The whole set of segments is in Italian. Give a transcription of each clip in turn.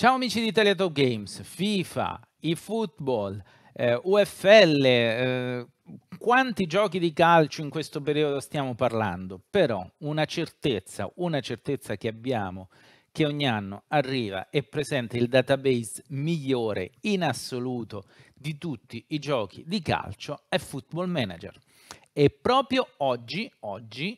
Ciao amici di Italia Games, FIFA, eFootball, eh, UFL, eh, quanti giochi di calcio in questo periodo stiamo parlando? Però una certezza, una certezza che abbiamo, che ogni anno arriva e presenta il database migliore in assoluto di tutti i giochi di calcio è Football Manager. E proprio oggi, oggi,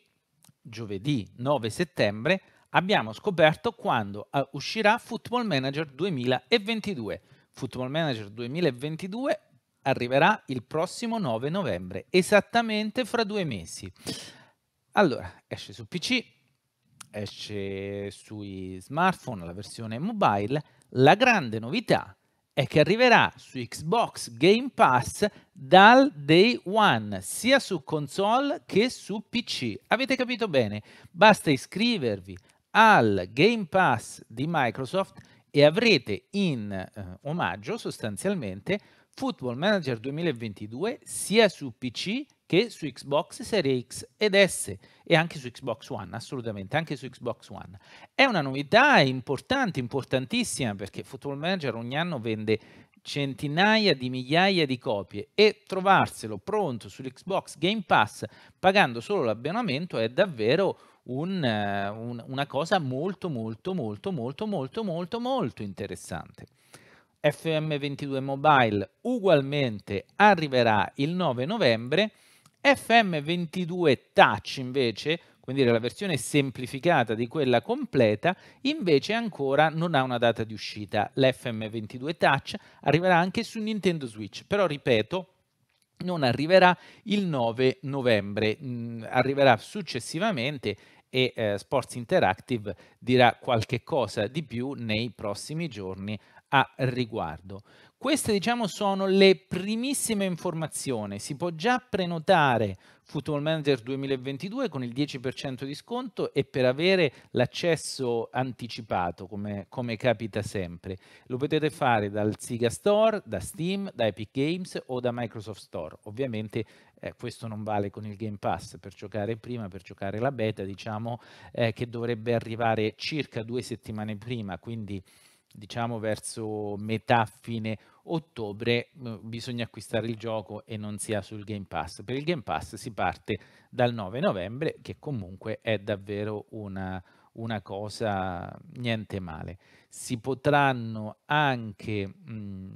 giovedì 9 settembre, abbiamo scoperto quando eh, uscirà Football Manager 2022. Football Manager 2022 arriverà il prossimo 9 novembre, esattamente fra due mesi. Allora, esce su PC, esce sui smartphone, la versione mobile. La grande novità è che arriverà su Xbox Game Pass dal day one, sia su console che su PC. Avete capito bene? Basta iscrivervi al Game Pass di Microsoft e avrete in eh, omaggio sostanzialmente Football Manager 2022 sia su PC che su Xbox Series X ed S e anche su Xbox One, assolutamente, anche su Xbox One. È una novità importante, importantissima, perché Football Manager ogni anno vende centinaia di migliaia di copie e trovarselo pronto sull'Xbox Game Pass pagando solo l'abbonamento è davvero un, un, una cosa molto, molto, molto, molto, molto, molto, molto interessante. FM22 Mobile ugualmente arriverà il 9 novembre, FM22 Touch invece, quindi la versione semplificata di quella completa, invece ancora non ha una data di uscita. L'FM22 Touch arriverà anche su Nintendo Switch, però ripeto, non arriverà il 9 novembre, mh, mm, arriverà successivamente e eh, Sports Interactive dirà qualche cosa di più nei prossimi giorni a riguardo. Queste diciamo sono le primissime informazioni, si può già prenotare Football Manager 2022 con il 10% di sconto e per avere l'accesso anticipato come, come, capita sempre. Lo potete fare dal Siga Store, da Steam, da Epic Games o da Microsoft Store. Ovviamente eh, questo non vale con il Game Pass per giocare prima, per giocare la beta diciamo eh, che dovrebbe arrivare circa due settimane prima, quindi diciamo verso metà fine ottobre mm, bisogna acquistare il gioco e non si ha sul Game Pass. Per il Game Pass si parte dal 9 novembre che comunque è davvero una, una cosa niente male. Si potranno anche, mh, mm,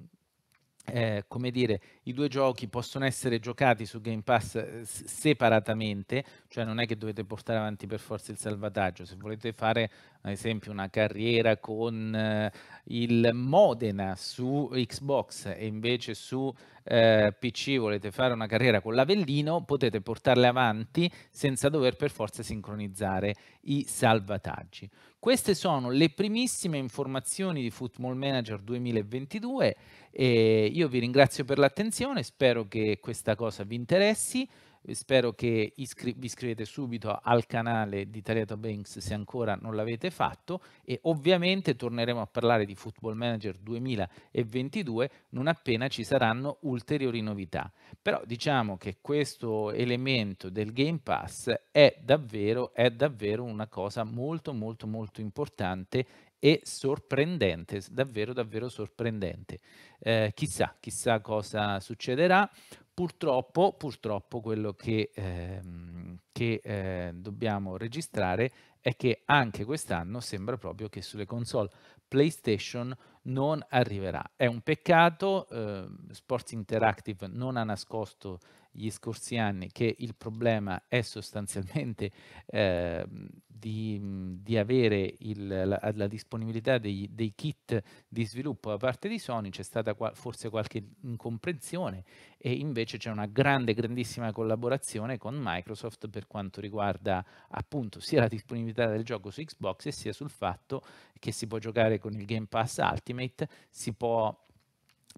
eh, come dire, i due giochi possono essere giocati su Game Pass eh, separatamente, cioè non è che dovete portare avanti per forza il salvataggio, se volete fare ad esempio una carriera con eh, il Modena su Xbox e invece su eh, PC volete fare una carriera con l'Avellino, potete portarle avanti senza dover per forza sincronizzare i salvataggi. Queste sono le primissime informazioni di Football Manager 2022 e io vi ringrazio per l'attenzione, spero che questa cosa vi interessi spero che iscri vi iscrivete subito al canale di Italiato Banks se ancora non l'avete fatto e ovviamente torneremo a parlare di Football Manager 2022 non appena ci saranno ulteriori novità. Però diciamo che questo elemento del Game Pass è davvero, è davvero una cosa molto molto molto importante e sorprendente, davvero davvero sorprendente. Eh, chissà, chissà cosa succederà. Purtroppo, purtroppo quello che, ehm, che eh, dobbiamo registrare è che anche quest'anno sembra proprio che sulle console PlayStation non arriverà. È un peccato, eh, Sports Interactive non ha nascosto gli scorsi anni che il problema è sostanzialmente eh, di, di, avere il, la, la, disponibilità dei, dei, kit di sviluppo da parte di Sony, c'è stata qua, forse qualche incomprensione e invece c'è una grande, grandissima collaborazione con Microsoft per quanto riguarda appunto sia la disponibilità del gioco su Xbox e sia sul fatto che si può giocare con il Game Pass Ultimate, si può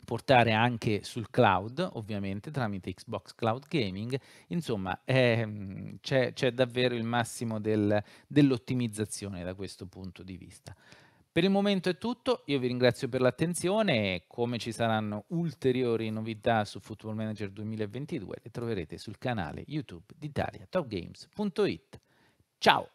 portare anche sul cloud, ovviamente tramite Xbox Cloud Gaming, insomma eh, c'è, davvero il massimo del, dell'ottimizzazione da questo punto di vista. Per il momento è tutto, io vi ringrazio per l'attenzione come ci saranno ulteriori novità su Football Manager 2022 le troverete sul canale YouTube di ItaliaTopGames.it. Ciao!